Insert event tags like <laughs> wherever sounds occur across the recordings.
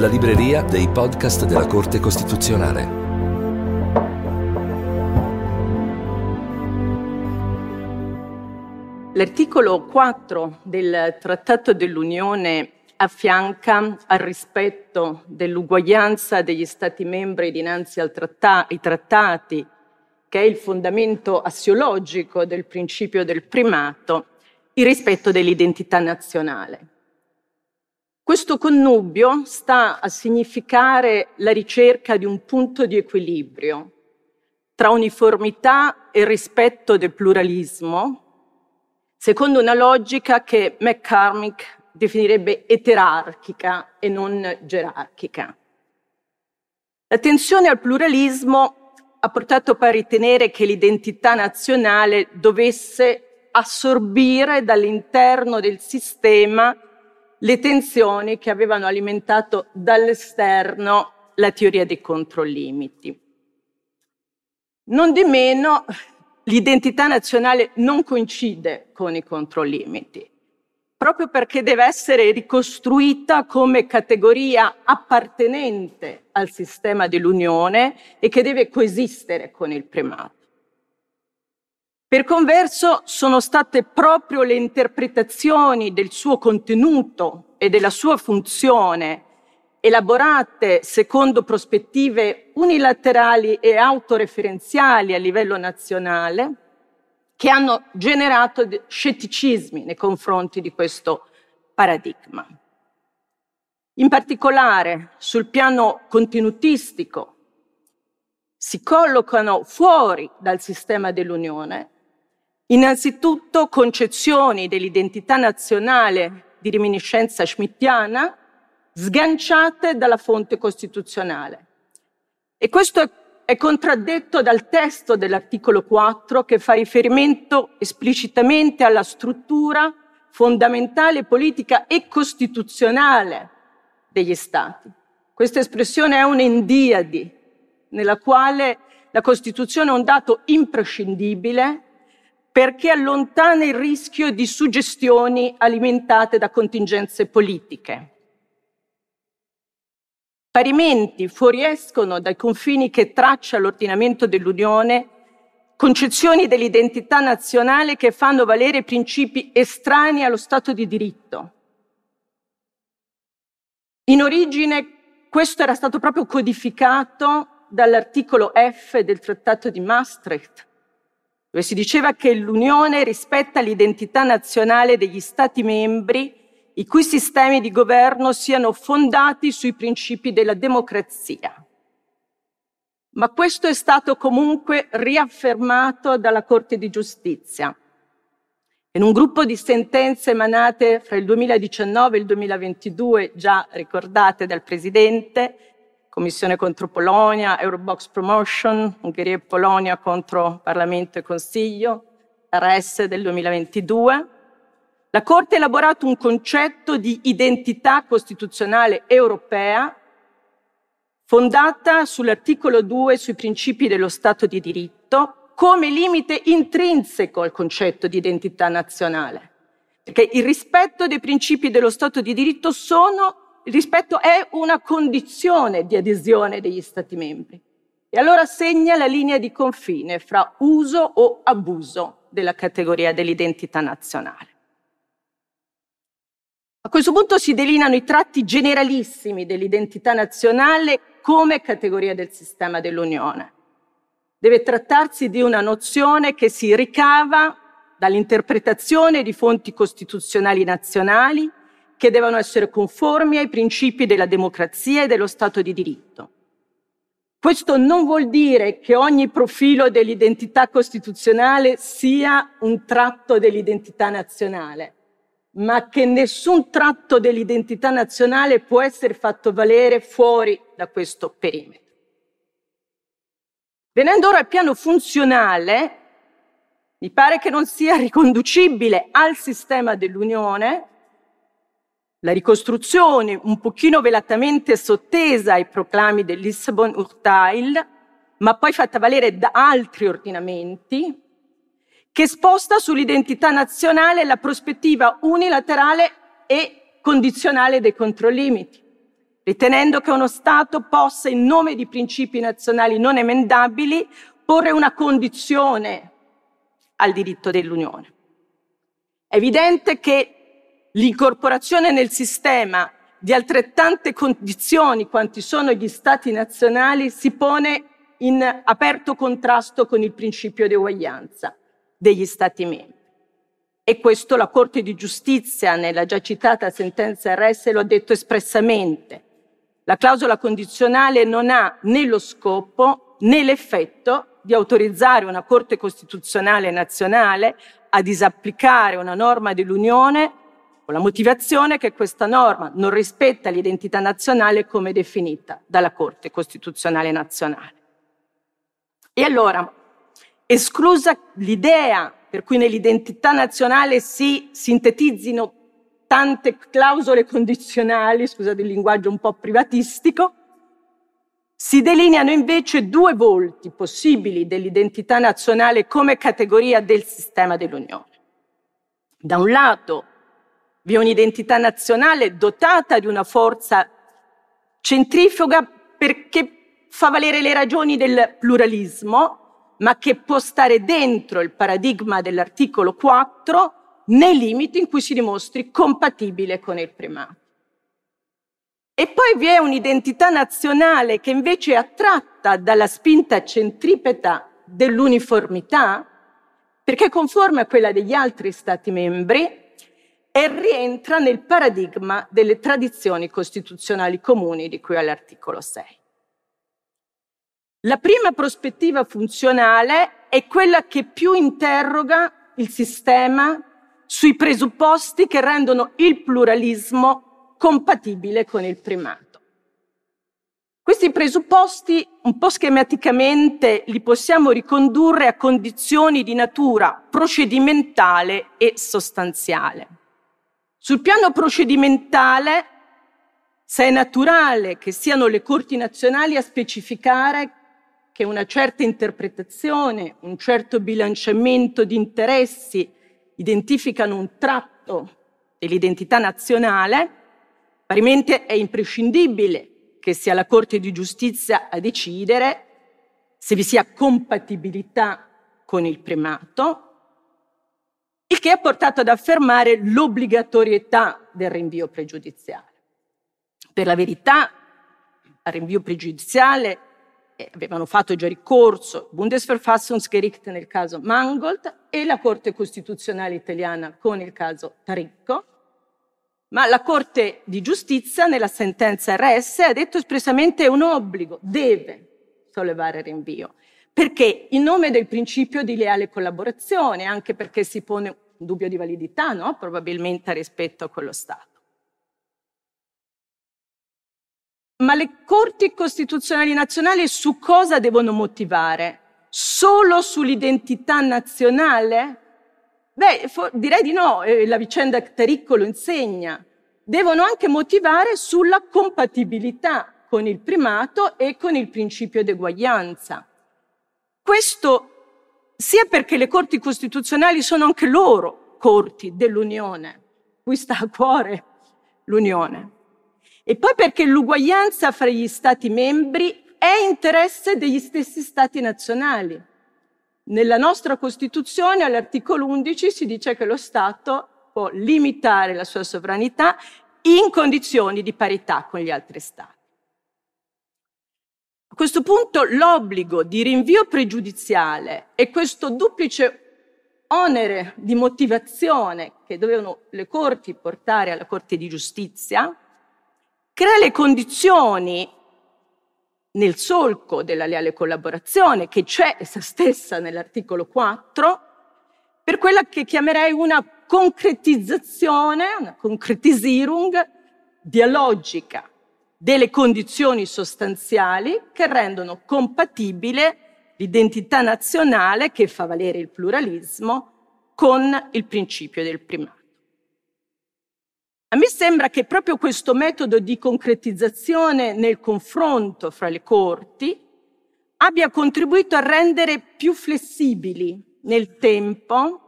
la libreria dei podcast della Corte Costituzionale. L'articolo 4 del Trattato dell'Unione affianca al rispetto dell'uguaglianza degli Stati membri dinanzi tratta- ai trattati, che è il fondamento assiologico del principio del primato, il rispetto dell'identità nazionale. Questo connubio sta a significare la ricerca di un punto di equilibrio tra uniformità e rispetto del pluralismo, secondo una logica che McCormick definirebbe eterarchica e non gerarchica. L'attenzione al pluralismo ha portato poi a ritenere che l'identità nazionale dovesse assorbire dall'interno del sistema le tensioni che avevano alimentato dall'esterno la teoria dei controlimiti. Non di meno, l'identità nazionale non coincide con i controlimiti, proprio perché deve essere ricostruita come categoria appartenente al sistema dell'Unione e che deve coesistere con il primato. Per converso sono state proprio le interpretazioni del suo contenuto e della sua funzione, elaborate secondo prospettive unilaterali e autoreferenziali a livello nazionale, che hanno generato scetticismi nei confronti di questo paradigma. In particolare sul piano contenutistico si collocano fuori dal sistema dell'Unione Innanzitutto concezioni dell'identità nazionale di reminiscenza schmittiana sganciate dalla fonte costituzionale. E questo è contraddetto dal testo dell'articolo 4 che fa riferimento esplicitamente alla struttura fondamentale politica e costituzionale degli Stati. Questa espressione è un'endiadi nella quale la Costituzione è un dato imprescindibile perché allontana il rischio di suggestioni alimentate da contingenze politiche. Parimenti fuoriescono dai confini che traccia l'ordinamento dell'Unione concezioni dell'identità nazionale che fanno valere principi estranei allo Stato di diritto. In origine questo era stato proprio codificato dall'articolo F del Trattato di Maastricht, dove si diceva che l'Unione rispetta l'identità nazionale degli Stati membri i cui sistemi di governo siano fondati sui principi della democrazia. Ma questo è stato comunque riaffermato dalla Corte di giustizia in un gruppo di sentenze emanate fra il 2019 e il 2022, già ricordate dal Presidente, Commissione contro Polonia, Eurobox Promotion, Ungheria e Polonia contro Parlamento e Consiglio, RS del 2022. La Corte ha elaborato un concetto di identità costituzionale europea fondata sull'articolo 2 sui principi dello Stato di diritto come limite intrinseco al concetto di identità nazionale, perché il rispetto dei principi dello Stato di diritto sono il rispetto è una condizione di adesione degli Stati membri e allora segna la linea di confine fra uso o abuso della categoria dell'identità nazionale. A questo punto si delineano i tratti generalissimi dell'identità nazionale come categoria del sistema dell'Unione. Deve trattarsi di una nozione che si ricava dall'interpretazione di fonti costituzionali nazionali, che devono essere conformi ai principi della democrazia e dello Stato di diritto. Questo non vuol dire che ogni profilo dell'identità costituzionale sia un tratto dell'identità nazionale, ma che nessun tratto dell'identità nazionale può essere fatto valere fuori da questo perimetro. Venendo ora al piano funzionale, mi pare che non sia riconducibile al sistema dell'Unione la ricostruzione un pochino velatamente sottesa ai proclami del Lissabon-Urteil, ma poi fatta valere da altri ordinamenti, che sposta sull'identità nazionale la prospettiva unilaterale e condizionale dei controlimiti, ritenendo che uno Stato possa, in nome di principi nazionali non emendabili, porre una condizione al diritto dell'Unione. È evidente che l'incorporazione nel sistema di altrettante condizioni quanti sono gli stati nazionali si pone in aperto contrasto con il principio di uguaglianza degli stati membri. E questo la Corte di Giustizia nella già citata sentenza RS lo ha detto espressamente. La clausola condizionale non ha né lo scopo né l'effetto di autorizzare una Corte Costituzionale nazionale a disapplicare una norma dell'Unione con la motivazione che questa norma non rispetta l'identità nazionale come definita dalla Corte Costituzionale Nazionale. E allora, esclusa l'idea per cui nell'identità nazionale si sintetizzino tante clausole condizionali, scusate il linguaggio un po' privatistico, si delineano invece due volti possibili dell'identità nazionale come categoria del sistema dell'Unione. Da un lato vi è un'identità nazionale dotata di una forza centrifuga perché fa valere le ragioni del pluralismo, ma che può stare dentro il paradigma dell'articolo 4 nei limiti in cui si dimostri compatibile con il primato. E poi vi è un'identità nazionale che invece è attratta dalla spinta centripeta dell'uniformità, perché è conforme a quella degli altri Stati membri, e rientra nel paradigma delle tradizioni costituzionali comuni di cui all'articolo 6. La prima prospettiva funzionale è quella che più interroga il sistema sui presupposti che rendono il pluralismo compatibile con il primato. Questi presupposti, un po' schematicamente, li possiamo ricondurre a condizioni di natura procedimentale e sostanziale. Sul piano procedimentale, se è naturale che siano le corti nazionali a specificare che una certa interpretazione, un certo bilanciamento di interessi identificano un tratto dell'identità nazionale, parimenti è imprescindibile che sia la Corte di giustizia a decidere se vi sia compatibilità con il primato il che ha portato ad affermare l'obbligatorietà del rinvio pregiudiziale. Per la verità, al rinvio pregiudiziale eh, avevano fatto già ricorso Bundesverfassungsgericht nel caso Mangold e la Corte Costituzionale italiana con il caso Taricco, ma la Corte di Giustizia nella sentenza RS ha detto espressamente è un obbligo, deve sollevare rinvio. Perché in nome del principio di leale collaborazione, anche perché si pone un dubbio di validità, no? probabilmente rispetto a quello Stato. Ma le corti costituzionali nazionali su cosa devono motivare? Solo sull'identità nazionale? Beh, for- direi di no, eh, la vicenda Taricco lo insegna. Devono anche motivare sulla compatibilità con il primato e con il principio di eguaglianza. Questo sia perché le corti costituzionali sono anche loro corti dell'Unione, cui sta a cuore l'Unione, e poi perché l'uguaglianza fra gli Stati membri è interesse degli stessi Stati nazionali. Nella nostra Costituzione, all'articolo 11, si dice che lo Stato può limitare la sua sovranità in condizioni di parità con gli altri Stati. A questo punto l'obbligo di rinvio pregiudiziale e questo duplice onere di motivazione che dovevano le corti portare alla Corte di Giustizia crea le condizioni nel solco della leale collaborazione che c'è essa stessa nell'articolo 4 per quella che chiamerei una concretizzazione, una concretisierung dialogica delle condizioni sostanziali che rendono compatibile l'identità nazionale che fa valere il pluralismo con il principio del primato. A me sembra che proprio questo metodo di concretizzazione nel confronto fra le corti abbia contribuito a rendere più flessibili nel tempo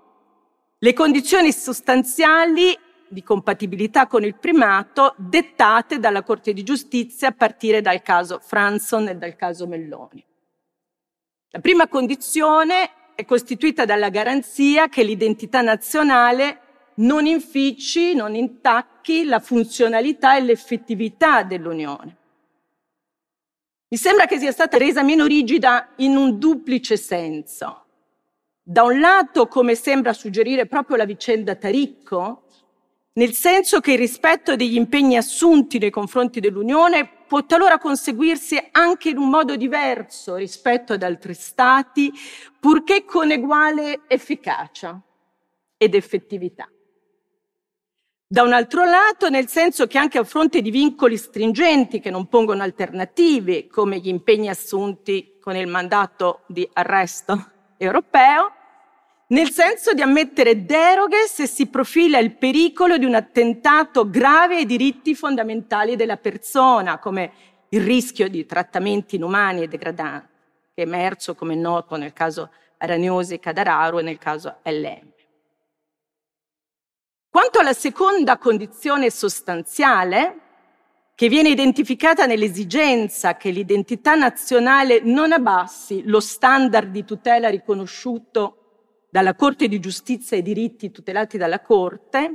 le condizioni sostanziali di compatibilità con il primato dettate dalla Corte di Giustizia a partire dal caso Franson e dal caso Melloni. La prima condizione è costituita dalla garanzia che l'identità nazionale non infici, non intacchi la funzionalità e l'effettività dell'Unione. Mi sembra che sia stata resa meno rigida in un duplice senso. Da un lato, come sembra suggerire proprio la vicenda Taricco, nel senso che il rispetto degli impegni assunti nei confronti dell'Unione può talora conseguirsi anche in un modo diverso rispetto ad altri Stati, purché con uguale efficacia ed effettività. Da un altro lato, nel senso che anche a fronte di vincoli stringenti che non pongono alternative, come gli impegni assunti con il mandato di arresto europeo, nel senso di ammettere deroghe se si profila il pericolo di un attentato grave ai diritti fondamentali della persona, come il rischio di trattamenti inumani e degradanti, che è emerso come noto nel caso Araniosi Cadararo e nel caso LM. Quanto alla seconda condizione sostanziale, che viene identificata nell'esigenza che l'identità nazionale non abbassi lo standard di tutela riconosciuto dalla Corte di Giustizia e diritti tutelati dalla Corte,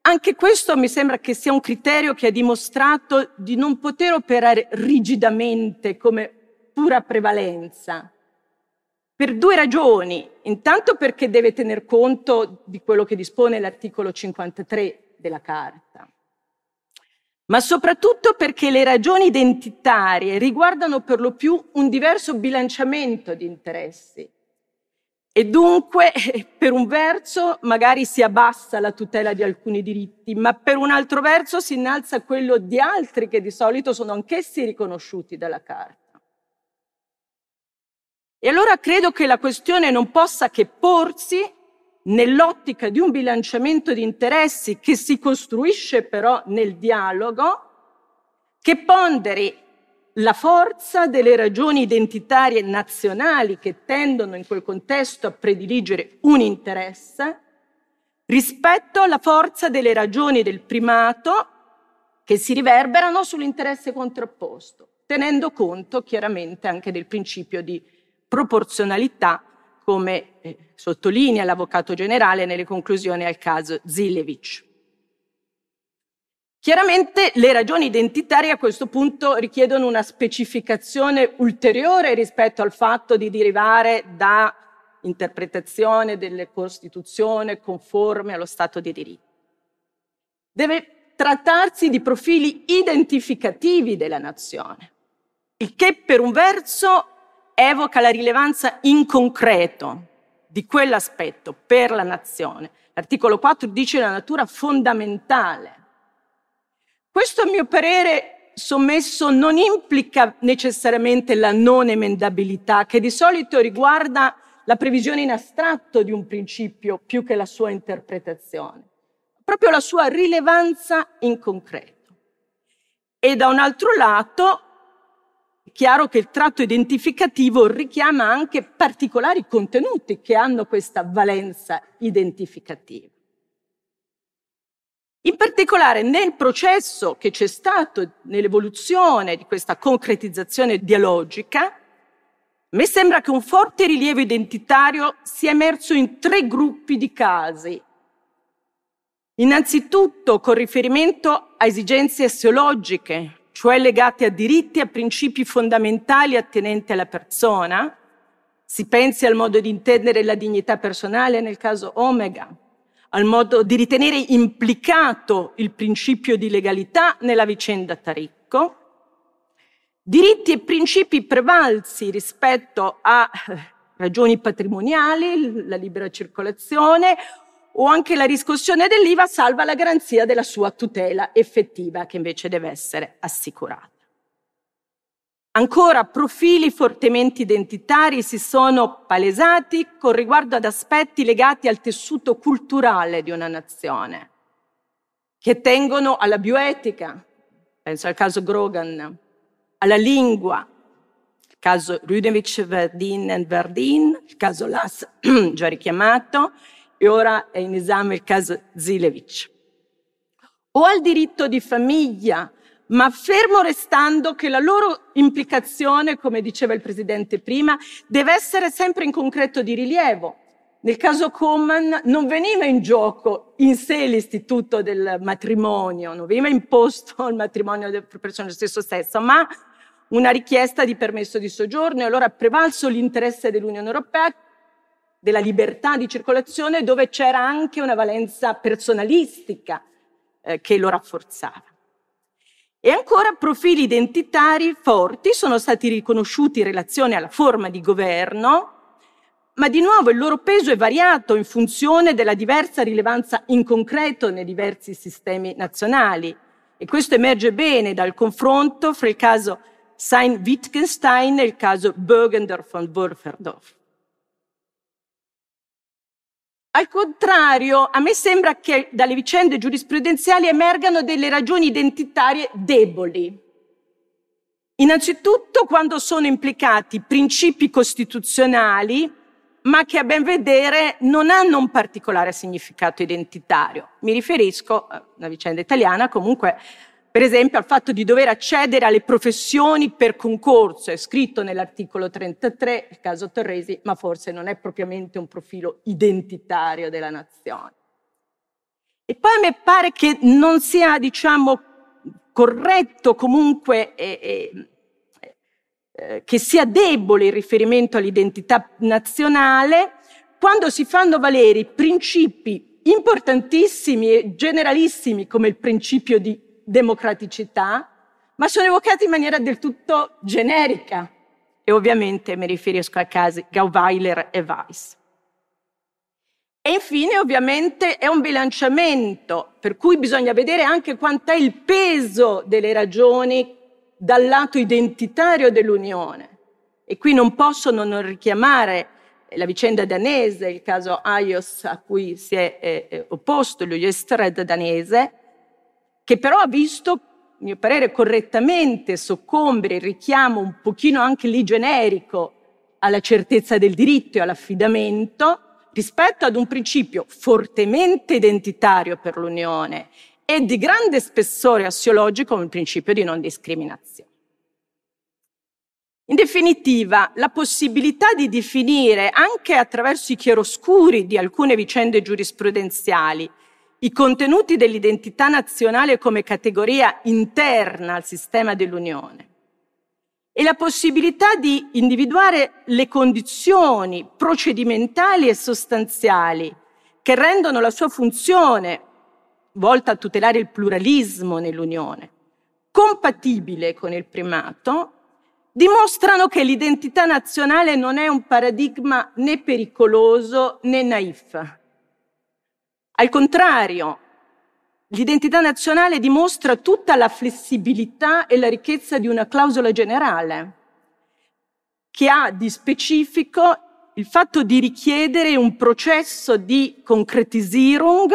anche questo mi sembra che sia un criterio che ha dimostrato di non poter operare rigidamente come pura prevalenza, per due ragioni. Intanto perché deve tener conto di quello che dispone l'articolo 53 della Carta, ma soprattutto perché le ragioni identitarie riguardano per lo più un diverso bilanciamento di interessi e dunque, <laughs> per un verso, magari si abbassa la tutela di alcuni diritti, ma per un altro verso si innalza quello di altri che di solito sono anch'essi riconosciuti dalla Carta. E allora credo che la questione non possa che porsi nell'ottica di un bilanciamento di interessi che si costruisce però nel dialogo, che ponderi la forza delle ragioni identitarie nazionali che tendono in quel contesto a prediligere un interesse rispetto alla forza delle ragioni del primato che si riverberano sull'interesse contrapposto, tenendo conto chiaramente anche del principio di proporzionalità come eh, sottolinea l'avvocato generale nelle conclusioni al caso Zilevich. Chiaramente le ragioni identitarie a questo punto richiedono una specificazione ulteriore rispetto al fatto di derivare da interpretazione delle Costituzioni conforme allo Stato di diritto. Deve trattarsi di profili identificativi della nazione, il che per un verso evoca la rilevanza in concreto di quell'aspetto per la nazione. L'articolo 4 dice la natura fondamentale questo a mio parere sommesso non implica necessariamente la non emendabilità, che di solito riguarda la previsione in astratto di un principio più che la sua interpretazione, proprio la sua rilevanza in concreto. E da un altro lato è chiaro che il tratto identificativo richiama anche particolari contenuti che hanno questa valenza identificativa. In particolare nel processo che c'è stato nell'evoluzione di questa concretizzazione dialogica, mi sembra che un forte rilievo identitario sia emerso in tre gruppi di casi. Innanzitutto con riferimento a esigenze assiologiche, cioè legate a diritti e a principi fondamentali attenenti alla persona, si pensi al modo di intendere la dignità personale nel caso Omega, al modo di ritenere implicato il principio di legalità nella vicenda Taricco, diritti e principi prevalsi rispetto a eh, ragioni patrimoniali, la libera circolazione o anche la riscossione dell'IVA salva la garanzia della sua tutela effettiva che invece deve essere assicurata. Ancora profili fortemente identitari si sono palesati con riguardo ad aspetti legati al tessuto culturale di una nazione, che tengono alla bioetica, penso al caso Grogan, alla lingua, il caso Rudevich, Verdin e Verdin, il caso Lass, <clears throat> già richiamato, e ora è in esame il caso Zilevic. O al diritto di famiglia, ma fermo restando che la loro implicazione, come diceva il Presidente prima, deve essere sempre in concreto di rilievo. Nel caso Coman non veniva in gioco in sé l'istituto del matrimonio, non veniva imposto <laughs> il matrimonio delle persone dello stesso sesso, ma una richiesta di permesso di soggiorno e allora ha prevalso l'interesse dell'Unione Europea della libertà di circolazione dove c'era anche una valenza personalistica eh, che lo rafforzava. E ancora profili identitari forti sono stati riconosciuti in relazione alla forma di governo, ma di nuovo il loro peso è variato in funzione della diversa rilevanza in concreto nei diversi sistemi nazionali. E questo emerge bene dal confronto fra il caso Sein-Wittgenstein e il caso Bögender von Wolferdorf. Al contrario, a me sembra che dalle vicende giurisprudenziali emergano delle ragioni identitarie deboli. Innanzitutto quando sono implicati principi costituzionali, ma che a ben vedere non hanno un particolare significato identitario. Mi riferisco, una eh, vicenda italiana comunque, per esempio al fatto di dover accedere alle professioni per concorso, è scritto nell'articolo 33, il caso Torresi, ma forse non è propriamente un profilo identitario della nazione. E poi a me pare che non sia, diciamo, corretto comunque eh, eh, eh che sia debole il riferimento all'identità nazionale quando si fanno valere i principi importantissimi e generalissimi come il principio di democraticità, ma sono evocati in maniera del tutto generica. E ovviamente mi riferisco a casi Gauweiler e Weiss. E infine, ovviamente, è un bilanciamento, per cui bisogna vedere anche è il peso delle ragioni dal lato identitario dell'Unione. E qui non posso non richiamare la vicenda danese, il caso Ayos a cui si è eh, eh opposto l'Ujestred danese, che però ha visto, a mio parere correttamente, soccombere il richiamo un pochino anche lì generico alla certezza del diritto e all'affidamento rispetto ad un principio fortemente identitario per l'Unione e di grande spessore assiologico come il principio di non discriminazione. In definitiva, la possibilità di definire, anche attraverso i chiaroscuri di alcune vicende giurisprudenziali, i contenuti dell'identità nazionale come categoria interna al sistema dell'Unione e la possibilità di individuare le condizioni procedimentali e sostanziali che rendono la sua funzione, volta a tutelare il pluralismo nell'Unione, compatibile con il primato, dimostrano che l'identità nazionale non è un paradigma né pericoloso né naif, al contrario, l'identità nazionale dimostra tutta la flessibilità e la ricchezza di una clausola generale, che ha di specifico il fatto di richiedere un processo di concretisierung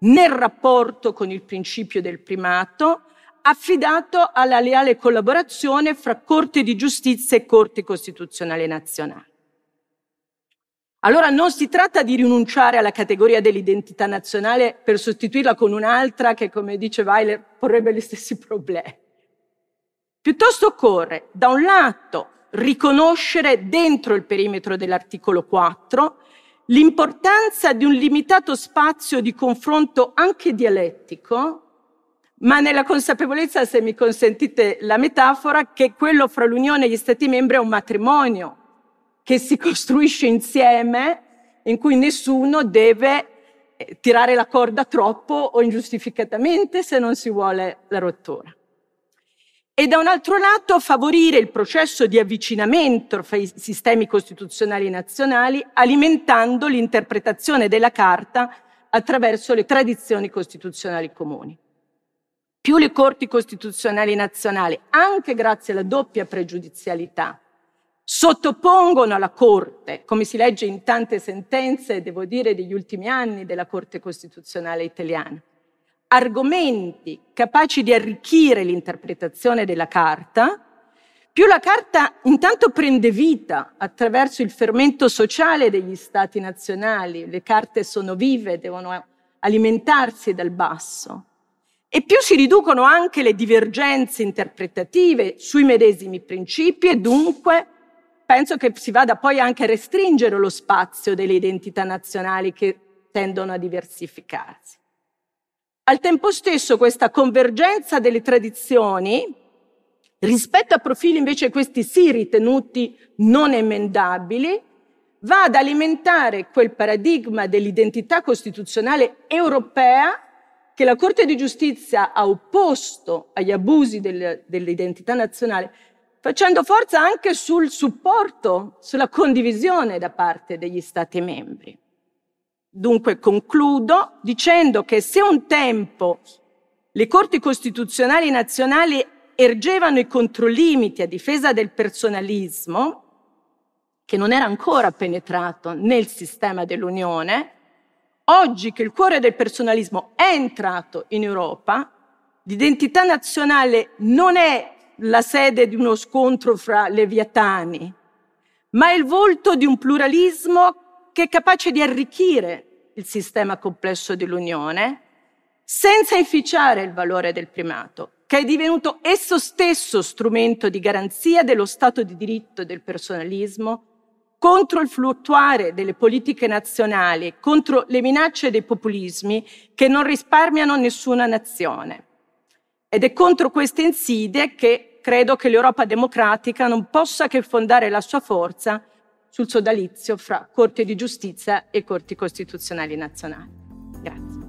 nel rapporto con il principio del primato, affidato alla leale collaborazione fra Corte di Giustizia e Corte Costituzionale Nazionale. Allora non si tratta di rinunciare alla categoria dell'identità nazionale per sostituirla con un'altra che, come dice Weiler, porrebbe gli stessi <laughs> problemi. Piuttosto occorre, da un lato, riconoscere dentro il perimetro dell'articolo 4 l'importanza di un limitato spazio di confronto anche dialettico, ma nella consapevolezza, se mi consentite la metafora, che quello fra l'Unione e gli Stati membri è un matrimonio che si costruisce insieme, in cui nessuno deve eh, tirare la corda troppo o ingiustificatamente se non si vuole la rottura. E da un altro lato favorire il processo di avvicinamento fra i sistemi costituzionali nazionali alimentando l'interpretazione della Carta attraverso le tradizioni costituzionali comuni. Più le corti costituzionali nazionali, anche grazie alla doppia pregiudizialità, sottopongono alla Corte, come si legge in tante sentenze, devo dire, degli ultimi anni della Corte Costituzionale italiana, argomenti capaci di arricchire l'interpretazione della Carta, più la Carta intanto prende vita attraverso il fermento sociale degli Stati nazionali, le carte sono vive, devono alimentarsi dal basso, e più si riducono anche le divergenze interpretative sui medesimi principi e dunque penso che si vada poi anche a restringere lo spazio delle identità nazionali che tendono a diversificarsi. Al tempo stesso questa convergenza delle tradizioni rispetto a profili invece questi sì ritenuti non emendabili va ad alimentare quel paradigma dell'identità costituzionale europea che la Corte di giustizia ha opposto agli abusi del, dell'identità nazionale facendo forza anche sul supporto, sulla condivisione da parte degli Stati membri. Dunque concludo dicendo che se un tempo le corti costituzionali nazionali ergevano i controlimiti a difesa del personalismo, che non era ancora penetrato nel sistema dell'Unione, oggi che il cuore del personalismo è entrato in Europa, l'identità nazionale non è la sede di uno scontro fra leviatani, ma è il volto di un pluralismo che è capace di arricchire il sistema complesso dell'Unione senza inficiare il valore del primato, che è divenuto esso stesso strumento di garanzia dello Stato di diritto e del personalismo contro il fluttuare delle politiche nazionali, contro le minacce dei populismi che non risparmiano nessuna nazione. Ed è contro queste insidie che credo che l'Europa democratica non possa che fondare la sua forza sul sodalizio fra Corte di giustizia e Corti costituzionali nazionali. Grazie.